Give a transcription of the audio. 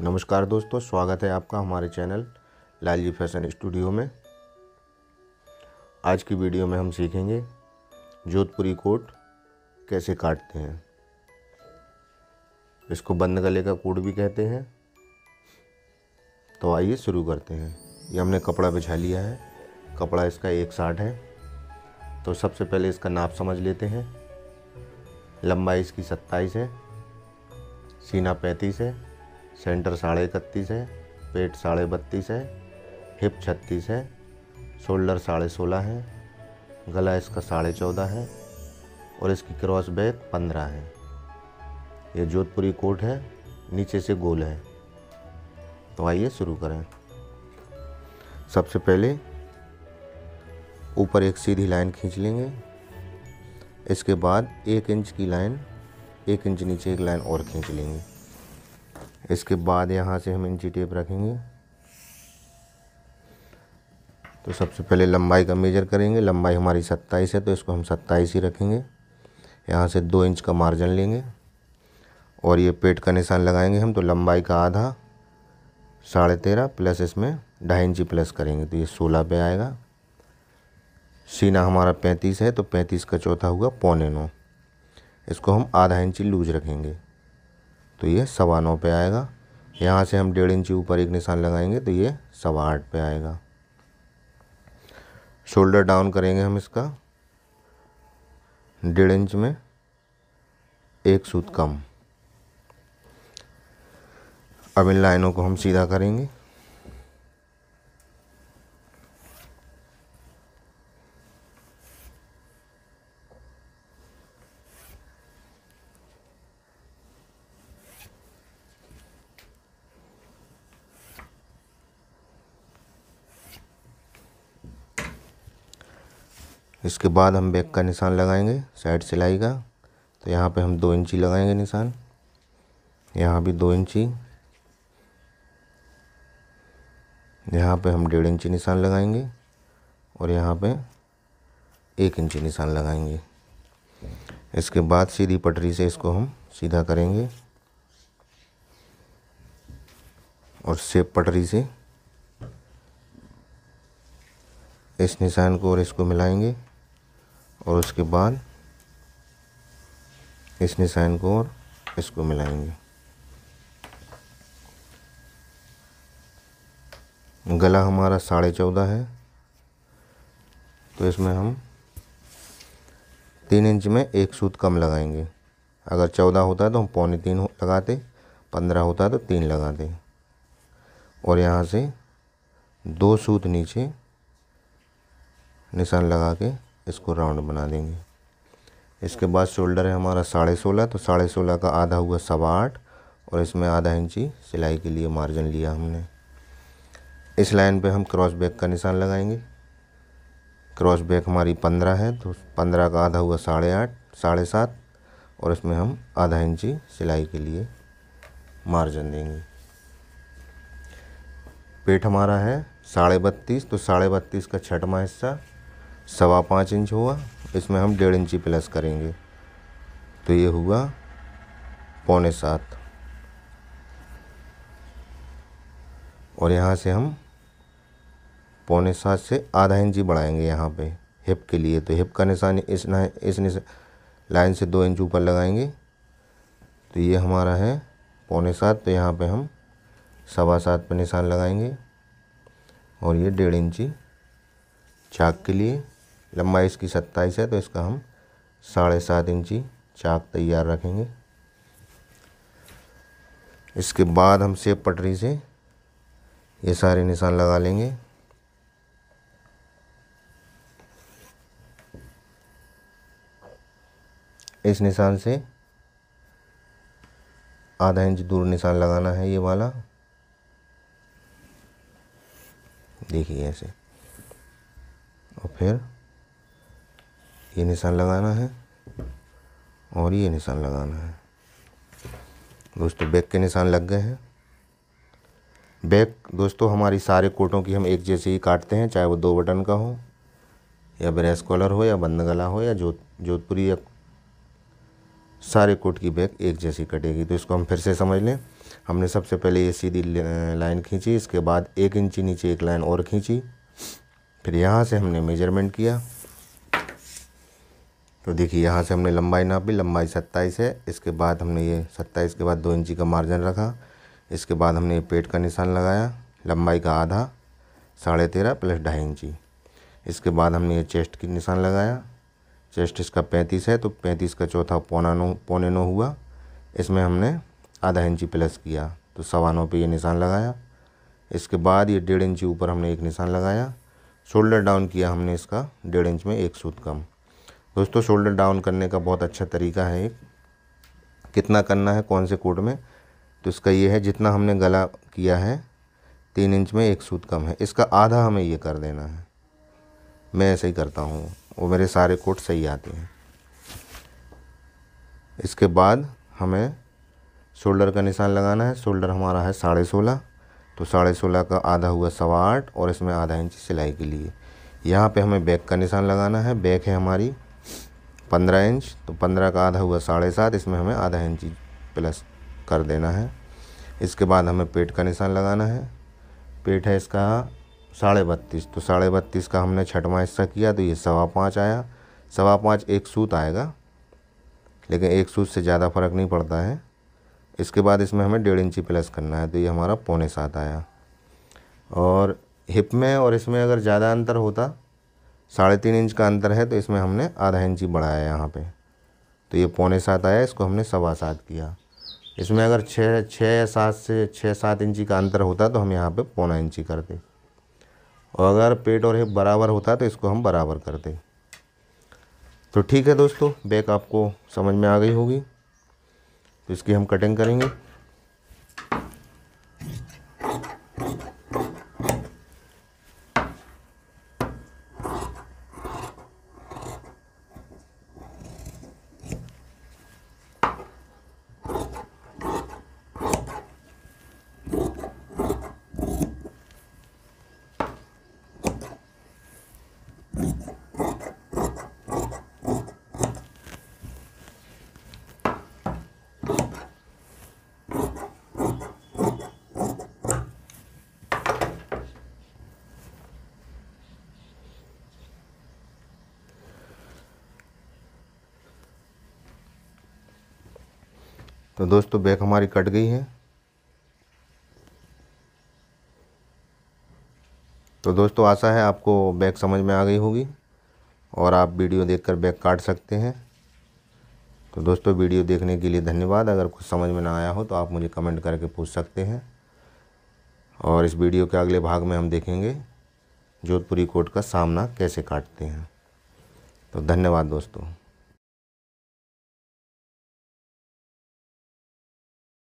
नमस्कार दोस्तों स्वागत है आपका हमारे चैनल लालजी फैशन स्टूडियो में आज की वीडियो में हम सीखेंगे जोधपुरी कोट कैसे काटते हैं इसको बंद गले का कोट भी कहते हैं तो आइए शुरू करते हैं ये हमने कपड़ा बिछा लिया है कपड़ा इसका एक साठ है तो सबसे पहले इसका नाप समझ लेते हैं लंबाई इसकी सत्ताईस है सीना पैंतीस है सेंटर साढ़े इकतीस है पेट साढ़े बत्तीस है हिप छत्तीस है शोल्डर साढ़े सोलह है गला इसका साढ़े चौदह है और इसकी क्रॉस बैक पंद्रह है ये जोधपुरी कोट है नीचे से गोल है तो आइए शुरू करें सबसे पहले ऊपर एक सीधी लाइन खींच लेंगे इसके बाद एक इंच की लाइन एक इंच नीचे एक लाइन और खींच लेंगे इसके बाद यहाँ से हम इंची टेप रखेंगे तो सबसे पहले लंबाई का मेजर करेंगे लंबाई हमारी सत्ताईस है तो इसको हम सत्ताईस ही रखेंगे यहाँ से दो इंच का मार्जिन लेंगे और ये पेट का निशान लगाएंगे हम तो लंबाई का आधा साढ़े तेरह प्लस इसमें ढाई इंची प्लस करेंगे तो ये सोलह पे आएगा सीना हमारा पैंतीस है तो पैंतीस का चौथा हुआ पौने नौ इसको हम आधा इंची लूज रखेंगे तो ये सवा नौ पर आएगा यहाँ से हम डेढ़ इंची ऊपर एक निशान लगाएंगे तो ये सवा आठ पे आएगा शोल्डर डाउन करेंगे हम इसका डेढ़ इंच में एक सूत कम अब इन लाइनों को हम सीधा करेंगे इसके बाद हम बैक का निशान लगाएंगे साइड सिलाई का तो यहाँ पे हम दो इंची लगाएंगे निशान यहाँ भी दो इंची यहाँ पे हम डेढ़ इंची निशान लगाएंगे और यहाँ पे एक इंची निशान लगाएंगे इसके बाद सीधी पटरी से इसको हम सीधा करेंगे और सेब पटरी से इस निशान को और इसको मिलाएंगे और उसके बाद इस निशान को और इसको मिलाएंगे गला हमारा साढ़े चौदह है तो इसमें हम तीन इंच में एक सूत कम लगाएंगे अगर चौदह होता है तो हम पौने तीन लगाते पंद्रह होता है तो तीन लगाते और यहाँ से दो सूत नीचे निशान लगा के इसको राउंड बना देंगे इसके बाद शोल्डर है हमारा साढ़े सोलह तो साढ़े सोलह का आधा हुआ सवा आठ और इसमें आधा इंची सिलाई के लिए मार्जिन लिया हमने इस लाइन पे हम क्रॉस बैक का निशान लगाएंगे क्रॉस बैक हमारी पंद्रह है तो पंद्रह का आधा हुआ साढ़े आठ साढ़े सात और इसमें हम आधा इंची सिलाई के लिए मार्जिन देंगे पेट हमारा है साढ़े बत्तीस तो साढ़े बत्तीस का छठवां हिस्सा सवा पाँच इंच हुआ इसमें हम डेढ़ इंची प्लस करेंगे तो ये हुआ पौने सात और यहाँ से हम पौने सात से आधा इंची बढ़ाएंगे यहाँ पे हिप के लिए तो हिप का निशान इस ना इस लाइन से दो इंच ऊपर लगाएंगे तो ये हमारा है पौने सात तो यहाँ पे हम सवा सात पर निशान लगाएंगे और ये डेढ़ इंची चाक के लिए लंबाई इसकी सत्ताईस है तो इसका हम साढ़े सात इंची चाक तैयार रखेंगे इसके बाद हम सेब पटरी से ये सारे निशान लगा लेंगे इस निशान से आधा इंच दूर निशान लगाना है ये वाला देखिए ऐसे और फिर ये निशान लगाना है और ये निशान लगाना है दोस्तों बैक के निशान लग गए हैं बैक दोस्तों हमारी सारे कोटों की हम एक जैसे ही काटते हैं चाहे वो दो बटन का हो या ब्रेस कॉलर हो या बंद गला हो या जोध जोधपुरी या सारे कोट की बैक एक जैसी कटेगी तो इसको हम फिर से समझ लें हमने सबसे पहले ये सीधी लाइन खींची इसके बाद एक इंची नीचे एक लाइन और खींची फिर यहाँ से हमने मेजरमेंट किया तो देखिए यहाँ से हमने लंबाई नापी लंबाई सत्ताईस है इसके बाद हमने ये सत्ताईस के बाद दो इंची का मार्जिन रखा इसके बाद हमने ये पेट का निशान लगाया लंबाई का आधा साढ़े तेरह प्लस ढाई इंची इसके बाद हमने ये चेस्ट की निशान लगाया चेस्ट इसका पैंतीस है तो पैंतीस का चौथा पौना नौ पौने नौ हुआ इसमें हमने आधा इंची प्लस किया तो सवा नौ पर यह निशान लगाया इसके बाद ये डेढ़ इंची ऊपर हमने एक निशान लगाया शोल्डर डाउन किया हमने इसका डेढ़ इंच में एक सूत कम दोस्तों शोल्डर डाउन करने का बहुत अच्छा तरीका है कितना करना है कौन से कोड में तो इसका ये है जितना हमने गला किया है तीन इंच में एक सूत कम है इसका आधा हमें ये कर देना है मैं ऐसे ही करता हूँ वो मेरे सारे कोट सही आते हैं इसके बाद हमें शोल्डर का निशान लगाना है शोल्डर हमारा है साढ़े सोलह तो साढ़े सोलह का आधा हुआ सवा आठ और इसमें आधा इंच सिलाई के लिए यहाँ पे हमें बैक का निशान लगाना है बैक है हमारी पंद्रह इंच तो पंद्रह का आधा हुआ साढ़े सात इसमें हमें आधा इंच प्लस कर देना है इसके बाद हमें पेट का निशान लगाना है पेट है इसका साढ़े बत्तीस तो साढ़े बत्तीस का हमने छठवा हिस्सा किया तो ये सवा पाँच आया सवा पाँच एक सूत आएगा लेकिन एक सूत से ज़्यादा फर्क नहीं पड़ता है इसके बाद इसमें हमें डेढ़ इंची प्लस करना है तो ये हमारा पौने सात आया और हिप में और इसमें अगर ज़्यादा अंतर होता साढ़े तीन इंच का अंतर है तो इसमें हमने आधा इंच ही बढ़ाया है यहाँ पे तो ये पौने सात आया इसको हमने सवा सात किया इसमें अगर छः छः सात से छः सात इंची का अंतर होता तो हम यहाँ पे पौना इंची करते और अगर पेट और हिप बराबर होता तो इसको हम बराबर करते तो ठीक है दोस्तों बैक आपको समझ में आ गई होगी तो इसकी हम कटिंग करेंगे तो दोस्तों बैक हमारी कट गई है तो दोस्तों आशा है आपको बैक समझ में आ गई होगी और आप वीडियो देखकर बैक काट सकते हैं तो दोस्तों वीडियो देखने के लिए धन्यवाद अगर कुछ समझ में ना आया हो तो आप मुझे कमेंट करके पूछ सकते हैं और इस वीडियो के अगले भाग में हम देखेंगे जोधपुरी कोट का सामना कैसे काटते हैं तो धन्यवाद दोस्तों